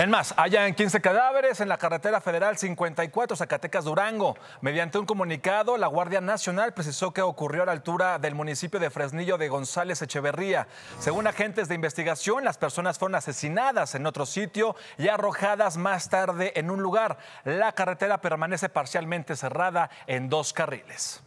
En más, hallan 15 cadáveres en la carretera federal 54 Zacatecas-Durango. Mediante un comunicado, la Guardia Nacional precisó que ocurrió a la altura del municipio de Fresnillo de González Echeverría. Según agentes de investigación, las personas fueron asesinadas en otro sitio y arrojadas más tarde en un lugar. La carretera permanece parcialmente cerrada en dos carriles.